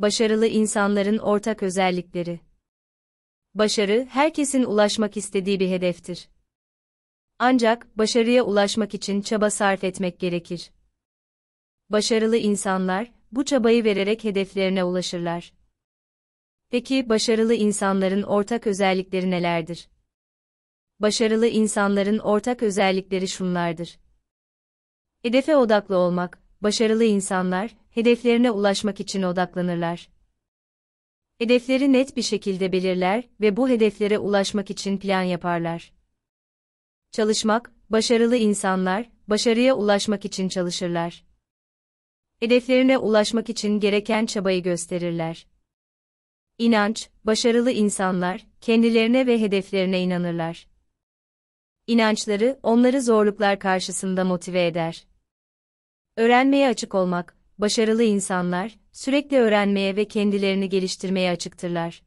başarılı insanların ortak özellikleri. Başarı, herkesin ulaşmak istediği bir hedeftir. Ancak, başarıya ulaşmak için çaba sarf etmek gerekir. Başarılı insanlar, bu çabayı vererek hedeflerine ulaşırlar. Peki, başarılı insanların ortak özellikleri nelerdir? Başarılı insanların ortak özellikleri şunlardır. Hedefe odaklı olmak, başarılı insanlar, hedeflerine ulaşmak için odaklanırlar. Hedefleri net bir şekilde belirler ve bu hedeflere ulaşmak için plan yaparlar. Çalışmak, başarılı insanlar, başarıya ulaşmak için çalışırlar. Hedeflerine ulaşmak için gereken çabayı gösterirler. İnanç, başarılı insanlar, kendilerine ve hedeflerine inanırlar. İnançları, onları zorluklar karşısında motive eder. Öğrenmeye açık olmak, başarılı insanlar, sürekli öğrenmeye ve kendilerini geliştirmeye açıktırlar.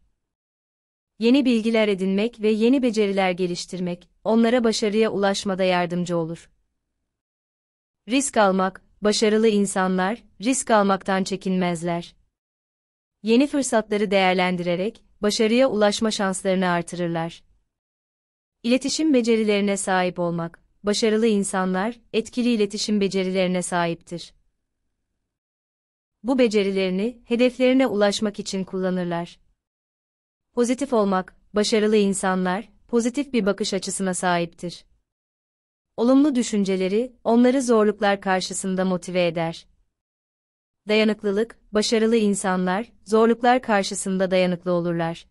Yeni bilgiler edinmek ve yeni beceriler geliştirmek, onlara başarıya ulaşmada yardımcı olur. Risk almak, başarılı insanlar, risk almaktan çekinmezler. Yeni fırsatları değerlendirerek, başarıya ulaşma şanslarını artırırlar. İletişim becerilerine sahip olmak, başarılı insanlar, etkili iletişim becerilerine sahiptir bu becerilerini hedeflerine ulaşmak için kullanırlar. Pozitif olmak, başarılı insanlar, pozitif bir bakış açısına sahiptir. Olumlu düşünceleri, onları zorluklar karşısında motive eder. Dayanıklılık, başarılı insanlar, zorluklar karşısında dayanıklı olurlar.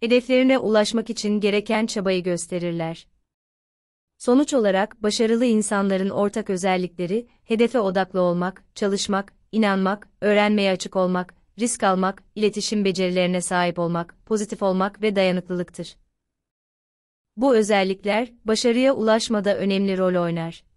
Hedeflerine ulaşmak için gereken çabayı gösterirler. Sonuç olarak başarılı insanların ortak özellikleri, hedefe odaklı olmak, çalışmak, inanmak, öğrenmeye açık olmak, risk almak, iletişim becerilerine sahip olmak, pozitif olmak ve dayanıklılıktır. Bu özellikler başarıya ulaşmada önemli rol oynar.